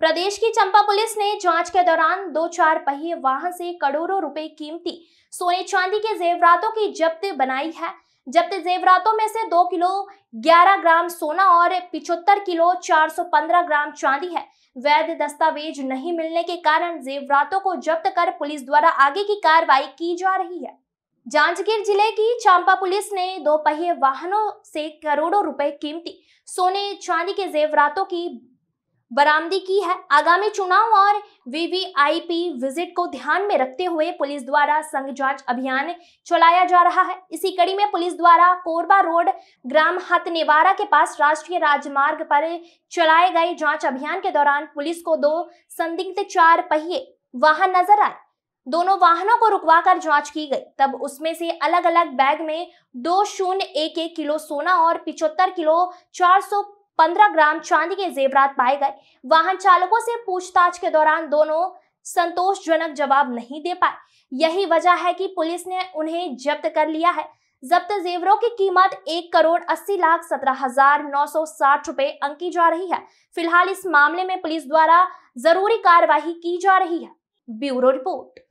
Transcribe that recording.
प्रदेश की चंपा पुलिस ने जांच के दौरान दो चार पहिए वाहन से करोड़ों रुपए कीमती सोने चांदी के जेवरातों की जब्त बनाई है जब्त जेवरातों में से दो किलो ग्यारह ग्राम सोना और पिछहत्तर किलो पंद्रह ग्राम चांदी है वैध दस्तावेज नहीं मिलने के कारण जेवरातों को जब्त कर पुलिस द्वारा आगे की कार्रवाई की जा रही है जांजगीर जिले की चांपा पुलिस ने दो पहिए वाहनों से करोड़ों रुपए कीमती सोने चांदी के जेवरातों की बरामदी की है आगामी चुनाव और वीवीआईपी विजिट को ध्यान में रखते हुए पुलिस द्वारा संघ जांच अभियान चलाया जा रहा है इसी कड़ी में पुलिस द्वारा कोरबा रोड ग्राम हतनेवारा के पास राष्ट्रीय राजमार्ग पर चलाए गए जांच अभियान के दौरान पुलिस को दो संदिग्ध चार पहिए वाहन नजर आए दोनों वाहनों को रुकवा कर जांच की गई तब उसमें से अलग अलग बैग में दो शून्य एक एक किलो सोना और पिछहत्तर किलो चार सौ 15 ग्राम चांदी के जेवरात पाए गए वाहन चालकों से पूछताछ के दौरान दोनों संतोषजनक जवाब नहीं दे पाए यही वजह है कि पुलिस ने उन्हें जब्त कर लिया है जब्त जेवरों की कीमत एक करोड़ अस्सी लाख सत्रह हजार नौ सौ साठ रुपए अंकी जा रही है फिलहाल इस मामले में पुलिस द्वारा जरूरी कार्यवाही की जा रही है ब्यूरो रिपोर्ट